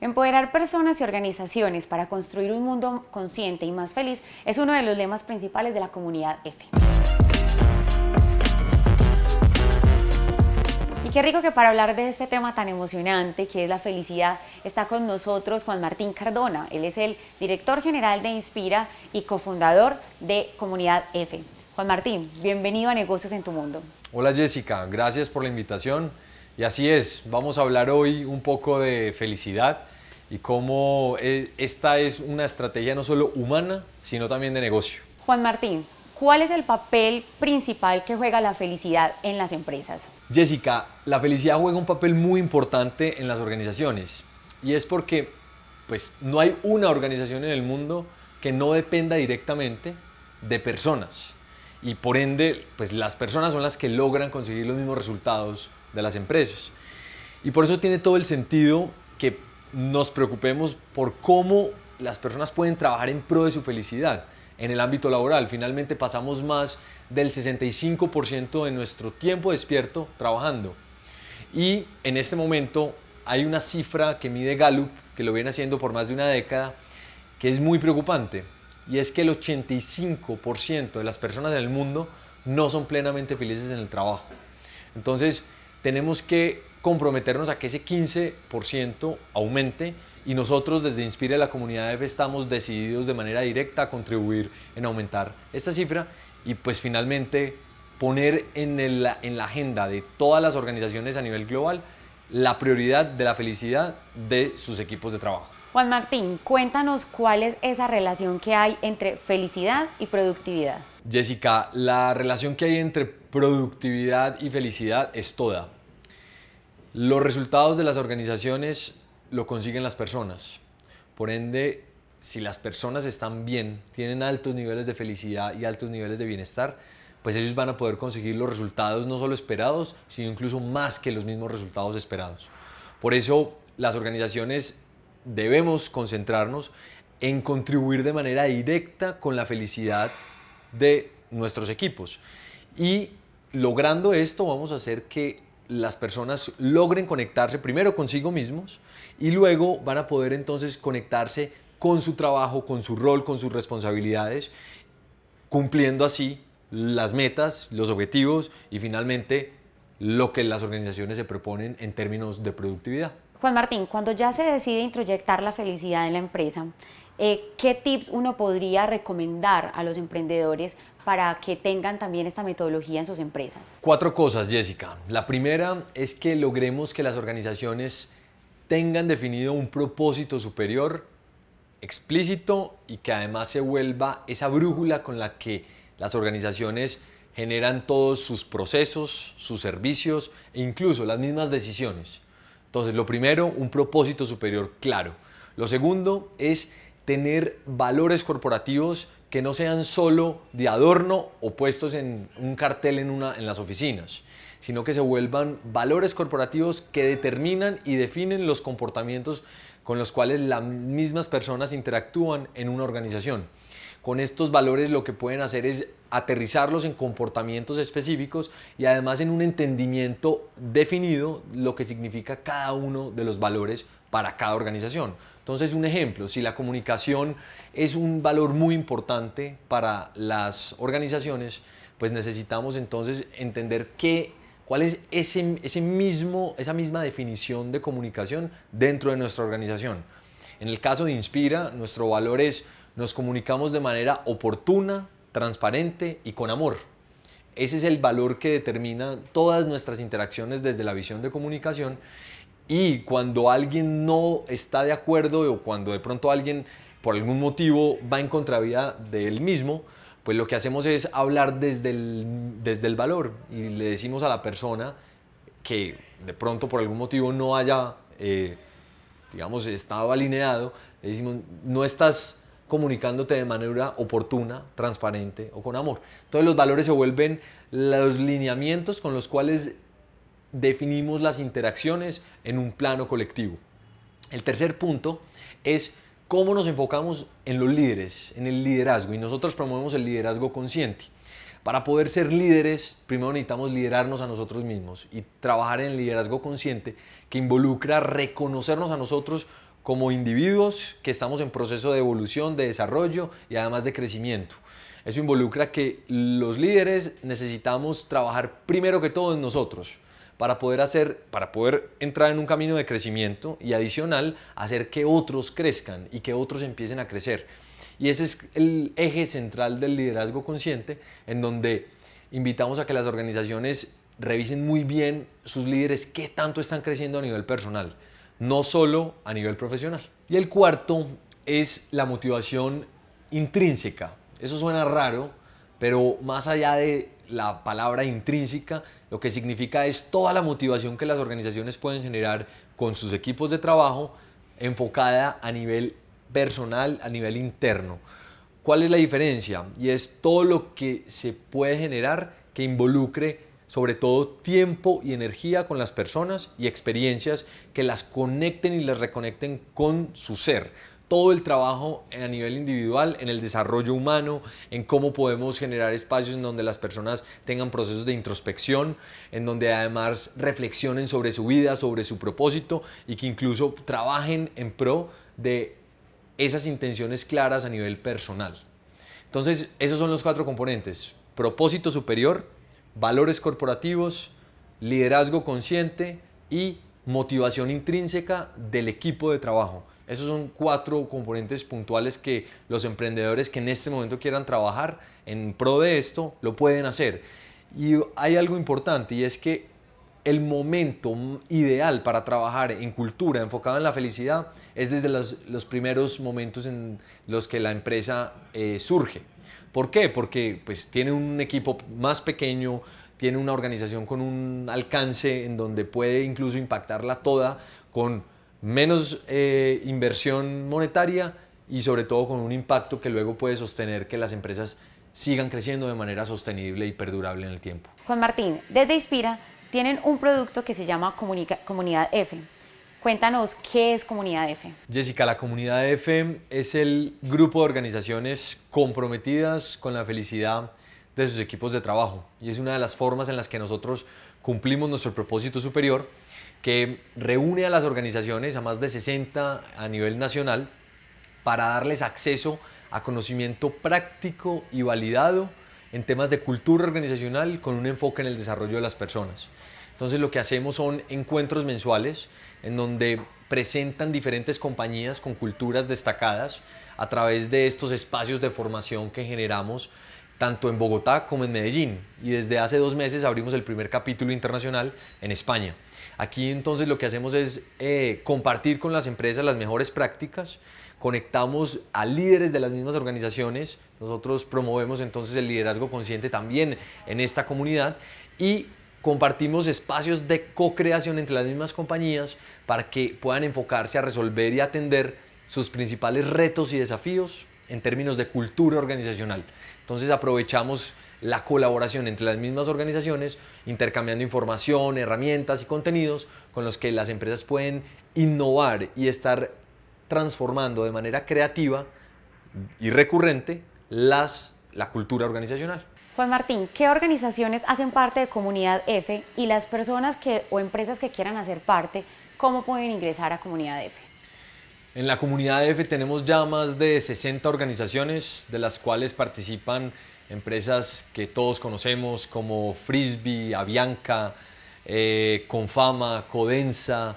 Empoderar personas y organizaciones para construir un mundo consciente y más feliz es uno de los lemas principales de la comunidad F. Y qué rico que para hablar de este tema tan emocionante que es la felicidad está con nosotros Juan Martín Cardona. Él es el director general de Inspira y cofundador de Comunidad F. Juan Martín, bienvenido a Negocios en tu Mundo. Hola Jessica, gracias por la invitación. Y así es, vamos a hablar hoy un poco de felicidad y cómo e, esta es una estrategia no solo humana, sino también de negocio. Juan Martín, ¿cuál es el papel principal que juega la felicidad en las empresas? Jessica, la felicidad juega un papel muy importante en las organizaciones y es porque pues no hay una organización en el mundo que no dependa directamente de personas y por ende pues las personas son las que logran conseguir los mismos resultados de las empresas y por eso tiene todo el sentido que nos preocupemos por cómo las personas pueden trabajar en pro de su felicidad en el ámbito laboral. Finalmente pasamos más del 65% de nuestro tiempo despierto trabajando. Y en este momento hay una cifra que mide Gallup, que lo viene haciendo por más de una década, que es muy preocupante. Y es que el 85% de las personas en el mundo no son plenamente felices en el trabajo. Entonces, tenemos que comprometernos a que ese 15% aumente y nosotros desde Inspire la comunidad F estamos decididos de manera directa a contribuir en aumentar esta cifra y pues finalmente poner en, en la agenda de todas las organizaciones a nivel global la prioridad de la felicidad de sus equipos de trabajo. Juan Martín, cuéntanos cuál es esa relación que hay entre felicidad y productividad. Jessica, la relación que hay entre productividad y felicidad es toda. Los resultados de las organizaciones lo consiguen las personas. Por ende, si las personas están bien, tienen altos niveles de felicidad y altos niveles de bienestar, pues ellos van a poder conseguir los resultados no solo esperados, sino incluso más que los mismos resultados esperados. Por eso las organizaciones debemos concentrarnos en contribuir de manera directa con la felicidad de nuestros equipos. Y logrando esto vamos a hacer que las personas logren conectarse primero consigo mismos y luego van a poder entonces conectarse con su trabajo, con su rol, con sus responsabilidades, cumpliendo así las metas, los objetivos y finalmente lo que las organizaciones se proponen en términos de productividad. Juan Martín, cuando ya se decide introyectar la felicidad en la empresa, eh, ¿qué tips uno podría recomendar a los emprendedores para que tengan también esta metodología en sus empresas? Cuatro cosas, Jessica. La primera es que logremos que las organizaciones tengan definido un propósito superior explícito y que además se vuelva esa brújula con la que las organizaciones generan todos sus procesos, sus servicios e incluso las mismas decisiones. Entonces, lo primero, un propósito superior claro. Lo segundo es tener valores corporativos que no sean solo de adorno o puestos en un cartel en, una, en las oficinas, sino que se vuelvan valores corporativos que determinan y definen los comportamientos con los cuales las mismas personas interactúan en una organización. Con estos valores lo que pueden hacer es aterrizarlos en comportamientos específicos y además en un entendimiento definido lo que significa cada uno de los valores para cada organización. Entonces, un ejemplo, si la comunicación es un valor muy importante para las organizaciones, pues necesitamos entonces entender qué, cuál es ese, mismo, esa misma definición de comunicación dentro de nuestra organización. En el caso de Inspira, nuestro valor es nos comunicamos de manera oportuna, transparente y con amor. Ese es el valor que determina todas nuestras interacciones desde la visión de comunicación y cuando alguien no está de acuerdo o cuando de pronto alguien por algún motivo va en contravía de él mismo, pues lo que hacemos es hablar desde el, desde el valor y le decimos a la persona que de pronto por algún motivo no haya, eh, digamos, estado alineado, le decimos, no estás comunicándote de manera oportuna, transparente o con amor. Entonces los valores se vuelven los lineamientos con los cuales definimos las interacciones en un plano colectivo. El tercer punto es cómo nos enfocamos en los líderes, en el liderazgo, y nosotros promovemos el liderazgo consciente. Para poder ser líderes, primero necesitamos liderarnos a nosotros mismos y trabajar en liderazgo consciente que involucra reconocernos a nosotros como individuos que estamos en proceso de evolución, de desarrollo y además de crecimiento. Eso involucra que los líderes necesitamos trabajar primero que todo en nosotros para poder hacer, para poder entrar en un camino de crecimiento y adicional hacer que otros crezcan y que otros empiecen a crecer. Y ese es el eje central del liderazgo consciente, en donde invitamos a que las organizaciones revisen muy bien sus líderes qué tanto están creciendo a nivel personal, no solo a nivel profesional. Y el cuarto es la motivación intrínseca. Eso suena raro, pero más allá de la palabra intrínseca, lo que significa es toda la motivación que las organizaciones pueden generar con sus equipos de trabajo enfocada a nivel personal, a nivel interno. ¿Cuál es la diferencia? Y es todo lo que se puede generar que involucre sobre todo tiempo y energía con las personas y experiencias que las conecten y las reconecten con su ser todo el trabajo a nivel individual, en el desarrollo humano, en cómo podemos generar espacios en donde las personas tengan procesos de introspección, en donde además reflexionen sobre su vida, sobre su propósito y que incluso trabajen en pro de esas intenciones claras a nivel personal. Entonces, esos son los cuatro componentes. Propósito superior, valores corporativos, liderazgo consciente y motivación intrínseca del equipo de trabajo. Esos son cuatro componentes puntuales que los emprendedores que en este momento quieran trabajar en pro de esto lo pueden hacer. Y hay algo importante y es que el momento ideal para trabajar en cultura enfocada en la felicidad es desde los, primeros momentos en los que la empresa eh, surge. ¿Por qué? Porque pues, tiene un equipo más pequeño, tiene una organización con un alcance en donde puede incluso impactarla toda con menos eh, inversión monetaria y sobre todo con un impacto que luego puede sostener que las empresas sigan creciendo de manera sostenible y perdurable en el tiempo. Juan Martín, desde Inspira tienen un producto que se llama Comunidad F. Cuéntanos qué es Comunidad F. Jessica, la Comunidad F es el grupo de organizaciones comprometidas con la felicidad de sus equipos de trabajo y es una de las formas en las que nosotros cumplimos nuestro propósito superior que reúne a las organizaciones, a más de 60 a nivel nacional, para darles acceso a conocimiento práctico y validado en temas de cultura organizacional con un enfoque en el desarrollo de las personas. Entonces lo que hacemos son encuentros mensuales en donde presentan diferentes compañías con culturas destacadas a través de estos espacios de formación que generamos tanto en Bogotá como en Medellín. Y desde hace dos meses abrimos el primer capítulo internacional en España. Aquí entonces lo que hacemos es eh, compartir con las empresas las mejores prácticas, conectamos a líderes de las mismas organizaciones, nosotros promovemos entonces el liderazgo consciente también en esta comunidad y compartimos espacios de co-creación entre las mismas compañías para que puedan enfocarse a resolver y atender sus principales retos y desafíos en términos de cultura organizacional. Entonces aprovechamos la colaboración entre las mismas organizaciones, intercambiando información, herramientas y contenidos con los que las empresas pueden innovar y estar transformando de manera creativa y recurrente la cultura organizacional. Juan Martín, ¿qué organizaciones hacen parte de Comunidad F y las personas que, o empresas que quieran hacer parte, cómo pueden ingresar a Comunidad F? En la comunidad F tenemos ya más de 60 organizaciones, de las cuales participan empresas que todos conocemos como Frisbee, Avianca, eh, Confama, Codensa,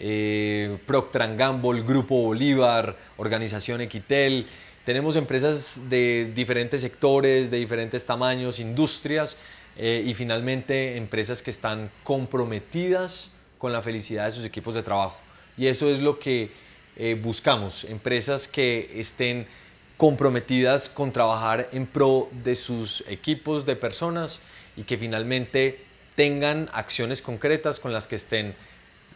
eh, Procter Gamble, Grupo Bolívar, Organización Equitel. Tenemos empresas de diferentes sectores, de diferentes tamaños, industrias eh, y finalmente empresas que están comprometidas con la felicidad de sus equipos de trabajo. Y eso es lo que eh, buscamos, empresas que estén comprometidas con trabajar en pro de sus equipos de personas y que finalmente tengan acciones concretas con las que estén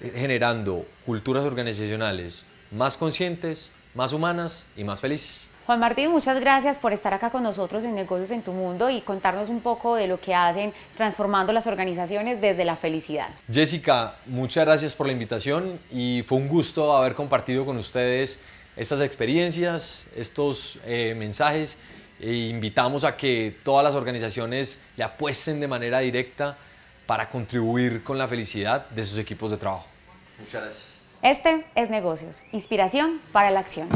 eh, generando culturas organizacionales más conscientes, más humanas y más felices. Juan Martín, muchas gracias por estar acá con nosotros en Negocios en tu Mundo y contarnos un poco de lo que hacen transformando las organizaciones desde la felicidad. Jessica, muchas gracias por la invitación y fue un gusto haber compartido con ustedes estas experiencias, estos eh, mensajes. E invitamos a que todas las organizaciones le apuesten de manera directa para contribuir con la felicidad de sus equipos de trabajo. Muchas gracias. Este es Negocios, inspiración para la acción.